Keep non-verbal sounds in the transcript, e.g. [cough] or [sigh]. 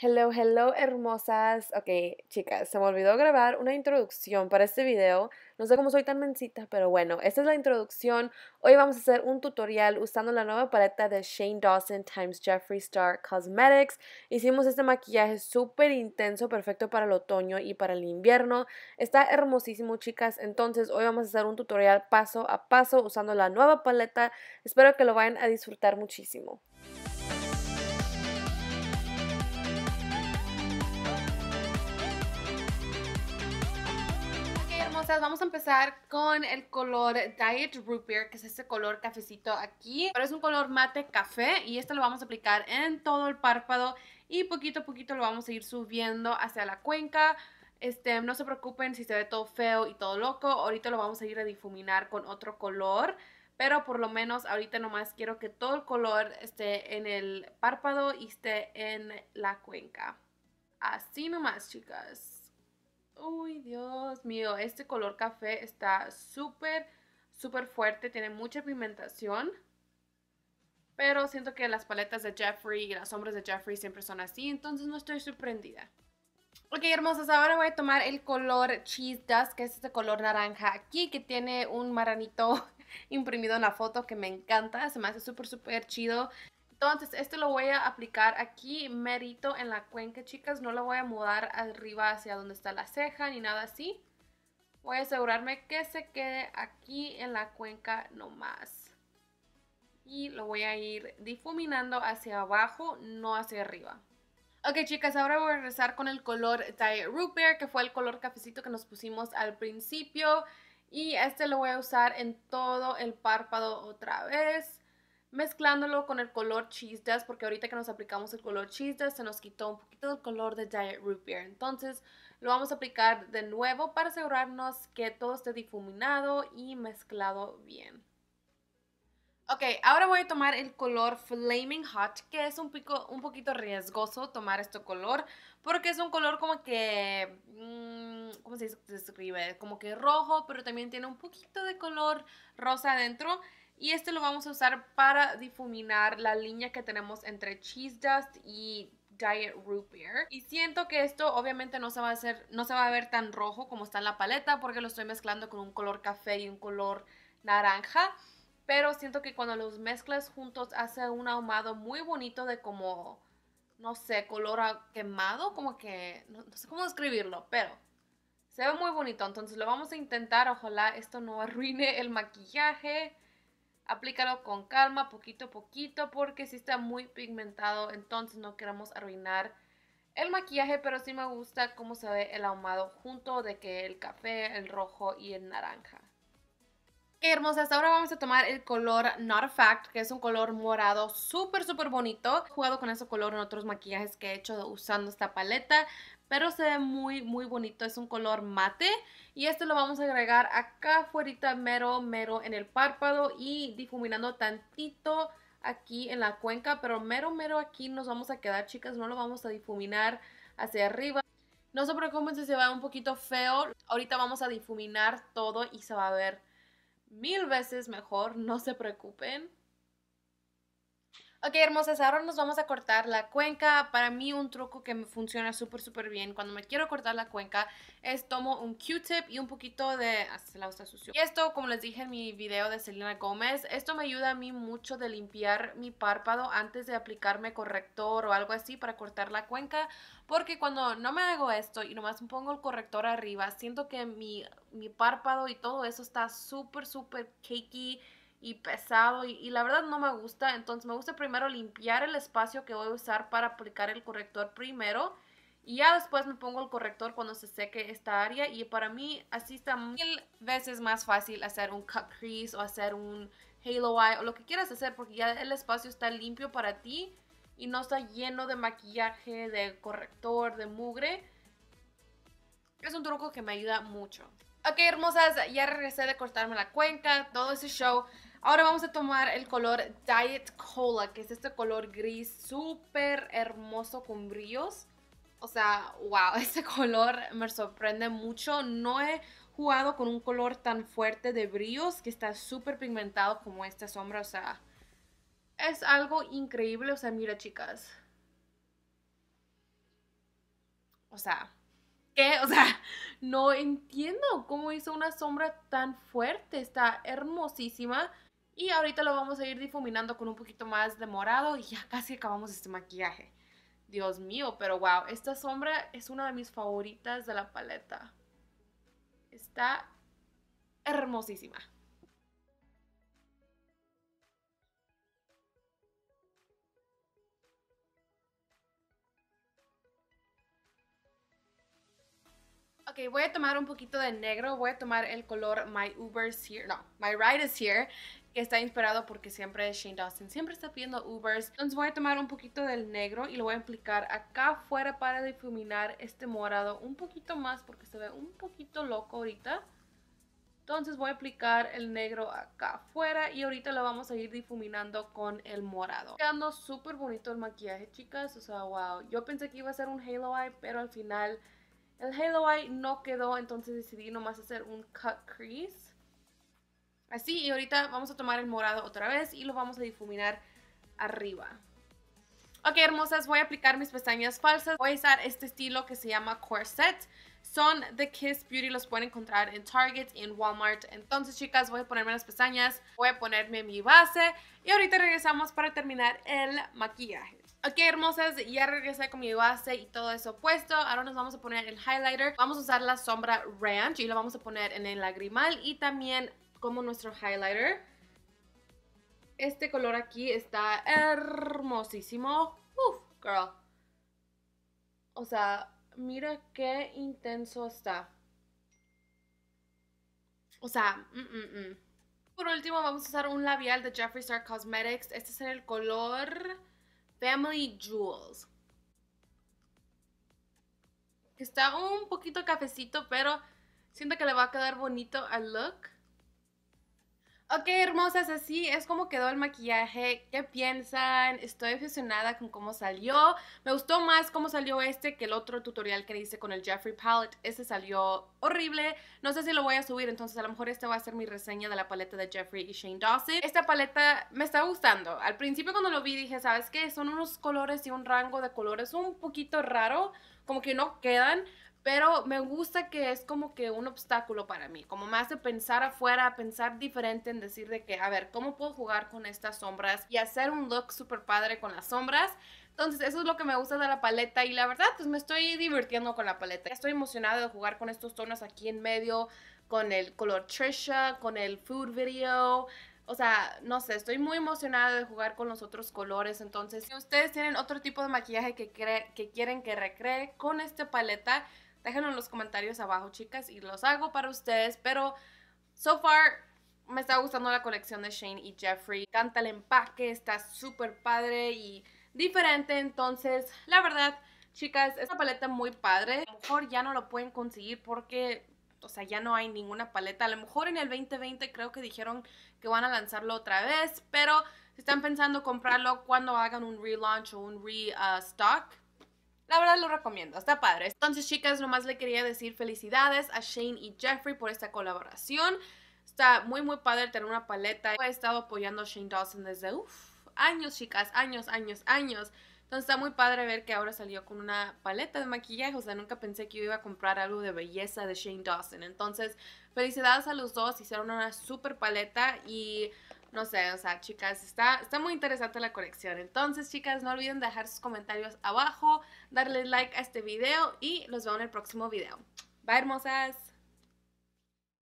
Hello, hello, hermosas. Ok, chicas, se me olvidó grabar una introducción para este video. No sé cómo soy tan mencita, pero bueno, esta es la introducción. Hoy vamos a hacer un tutorial usando la nueva paleta de Shane Dawson times Jeffree Star Cosmetics. Hicimos este maquillaje súper intenso, perfecto para el otoño y para el invierno. Está hermosísimo, chicas. Entonces, hoy vamos a hacer un tutorial paso a paso usando la nueva paleta. Espero que lo vayan a disfrutar muchísimo. Vamos a empezar con el color Diet Root que es este color cafecito aquí. Pero es un color mate café y este lo vamos a aplicar en todo el párpado y poquito a poquito lo vamos a ir subiendo hacia la cuenca. Este, no se preocupen si se ve todo feo y todo loco. Ahorita lo vamos a ir a difuminar con otro color. Pero por lo menos ahorita nomás quiero que todo el color esté en el párpado y esté en la cuenca. Así nomás, chicas. Uy, Dios mío, este color café está súper, súper fuerte, tiene mucha pigmentación. Pero siento que las paletas de Jeffrey y las sombras de Jeffrey siempre son así, entonces no estoy sorprendida. Ok, hermosas, ahora voy a tomar el color Cheese Dust, que es este color naranja aquí, que tiene un maranito [laughs] imprimido en la foto que me encanta, se me hace súper, súper chido. Entonces, este lo voy a aplicar aquí, merito en la cuenca, chicas. No lo voy a mudar arriba hacia donde está la ceja ni nada así. Voy a asegurarme que se quede aquí en la cuenca nomás. Y lo voy a ir difuminando hacia abajo, no hacia arriba. Ok chicas, ahora voy a regresar con el color tie Rupert, que fue el color cafecito que nos pusimos al principio. Y este lo voy a usar en todo el párpado otra vez mezclándolo con el color Cheese porque ahorita que nos aplicamos el color Cheese Dust se nos quitó un poquito del color de Diet Root Beer. Entonces lo vamos a aplicar de nuevo para asegurarnos que todo esté difuminado y mezclado bien. Ok, ahora voy a tomar el color Flaming Hot, que es un, un poquito riesgoso tomar este color, porque es un color como que, mm, ¿cómo se describe? Como que rojo, pero también tiene un poquito de color rosa adentro. Y este lo vamos a usar para difuminar la línea que tenemos entre Cheese Dust y Diet Root Beer. Y siento que esto obviamente no se va a hacer, no se va a ver tan rojo como está en la paleta porque lo estoy mezclando con un color café y un color naranja. Pero siento que cuando los mezclas juntos hace un ahumado muy bonito de como, no sé, color quemado, como que, no sé cómo describirlo, pero se ve muy bonito. Entonces lo vamos a intentar, ojalá esto no arruine el maquillaje aplícalo con calma, poquito a poquito, porque si está muy pigmentado, entonces no queremos arruinar el maquillaje, pero sí me gusta cómo se ve el ahumado junto de que el café, el rojo y el naranja hermosas, ahora vamos a tomar el color Not a Fact, que es un color morado súper, súper bonito. He jugado con ese color en otros maquillajes que he hecho usando esta paleta, pero se ve muy, muy bonito. Es un color mate y este lo vamos a agregar acá afuera, mero, mero en el párpado y difuminando tantito aquí en la cuenca, pero mero, mero aquí nos vamos a quedar, chicas. No lo vamos a difuminar hacia arriba. No se preocupen si se va un poquito feo. Ahorita vamos a difuminar todo y se va a ver mil veces mejor, no se preocupen. Ok, hermosas, ahora nos vamos a cortar la cuenca. Para mí un truco que me funciona súper, súper bien cuando me quiero cortar la cuenca es tomo un Q-tip y un poquito de... Ah, se la sucio. Y esto, como les dije en mi video de Selena Gómez, esto me ayuda a mí mucho de limpiar mi párpado antes de aplicarme corrector o algo así para cortar la cuenca. Porque cuando no me hago esto y nomás pongo el corrector arriba, siento que mi, mi párpado y todo eso está súper, súper cakey y pesado y, la verdad no me gusta. Entonces me gusta primero limpiar el espacio que voy a usar para aplicar el corrector primero y ya después me pongo el corrector cuando se seque esta área y para mí así está mil veces más fácil hacer un cut crease o hacer un halo eye o lo que quieras hacer porque ya el espacio está limpio para ti y no está lleno de maquillaje, de corrector, de mugre. Es un truco que me ayuda mucho. Ok, hermosas, ya regresé de cortarme la cuenca, todo ese show. Ahora vamos a tomar el color Diet Cola, que es este color gris súper hermoso con brillos. O sea, wow, [laughs] este color me sorprende mucho. No he jugado con un color tan fuerte de brillos que está súper pigmentado como esta sombra. O sea, es algo increíble. O sea, mira chicas. O sea, ¿qué? O sea, [laughs] no entiendo cómo hizo una sombra tan fuerte. Está hermosísima. Y ahorita lo vamos a ir difuminando con un poquito más de morado y ya casi acabamos este maquillaje. Dios mío, pero wow, esta sombra es una de mis favoritas de la paleta. Está hermosísima. Ok, voy a tomar un poquito de negro, voy a tomar el color My is Here, no, My Ride is Here, que está inspirado porque siempre Shane Dawson siempre está pidiendo Ubers. Entonces voy a tomar un poquito del negro y lo voy a aplicar acá afuera para difuminar este morado un poquito más porque se ve un poquito loco ahorita. Entonces voy a aplicar el negro acá afuera y ahorita lo vamos a ir difuminando con el morado. Quedando súper bonito el maquillaje, chicas. O sea, wow. Yo pensé que iba a ser un halo eye, pero al final el halo eye no quedó. Entonces decidí nomás hacer un cut crease Así, y ahorita vamos a tomar el morado otra vez y lo vamos a difuminar arriba. Ok, hermosas, voy a aplicar mis pestañas falsas. Voy a usar este estilo que se llama corset. Son de Kiss Beauty, los pueden encontrar en Target y en Walmart. Entonces, chicas, voy a ponerme las pestañas, voy a ponerme mi base y ahorita regresamos para terminar el maquillaje. Ok, hermosas, ya regresé con mi base y todo eso puesto. Ahora nos vamos a poner el highlighter. Vamos a usar la sombra Ranch y lo vamos a poner en el lagrimal y también como nuestro highlighter. Este color aquí está hermosísimo. girl. O sea, mira qué intenso está. O sea, mm, mm, mm. Por último, vamos a usar un labial de Jeffree Star Cosmetics. Este es el color Family Jewels. Está un poquito cafecito, pero siento que le va a quedar bonito al look. Ok, hermosas, así es como quedó el maquillaje. ¿Qué piensan? Estoy aficionada con cómo salió. Me gustó más cómo salió este que el otro tutorial que hice con el Jeffrey Palette. Ese salió horrible. No sé si lo voy a subir, entonces a lo mejor este va a ser mi reseña de la paleta de Jeffrey y Shane Dawson. Esta paleta me está gustando. Al principio cuando lo vi dije, ¿sabes qué? Son unos colores y un rango de colores un poquito raro. Como que no quedan, pero me gusta que es como que un obstáculo para mí, como más de pensar afuera, pensar diferente en decir de que, a ver, ¿cómo puedo jugar con estas sombras y hacer un look super padre con las sombras? Entonces eso es lo que me gusta de la paleta y la verdad pues me estoy divirtiendo con la paleta. Estoy emocionada de jugar con estos tonos aquí en medio, con el color Trisha, con el Food Video, o sea, no sé, estoy muy emocionada de jugar con los otros colores. Entonces, si ustedes tienen otro tipo de maquillaje que, que quieren que recree con esta paleta, déjenlo en los comentarios abajo, chicas, y los hago para ustedes. Pero, so far, me está gustando la colección de Shane y Jeffrey. Canta el empaque, está súper padre y diferente. Entonces, la verdad, chicas, es una paleta muy padre. A lo mejor ya no lo pueden conseguir porque... O sea, ya no hay ninguna paleta. A lo mejor en el 2020 creo que dijeron que van a lanzarlo otra vez. Pero si están pensando comprarlo cuando hagan un relaunch o un restock, ah, la verdad lo recomiendo, está padre. Entonces, chicas, nomás le quería decir felicidades a Shane y Jeffrey por esta colaboración. Está muy, muy padre tener una paleta. He estado apoyando a Shane Dawson desde años, chicas, años, años, años. Entonces está muy padre ver que ahora salió con una paleta de maquillaje. O sea, nunca pensé que yo iba a comprar algo de belleza de Shane Dawson. Entonces, felicidades a los dos. Hicieron una super paleta y no sé, o sea, chicas, está, está muy interesante la colección. Entonces, chicas, no olviden dejar sus comentarios abajo, darle like a este video y los veo en el próximo video. Bye, hermosas.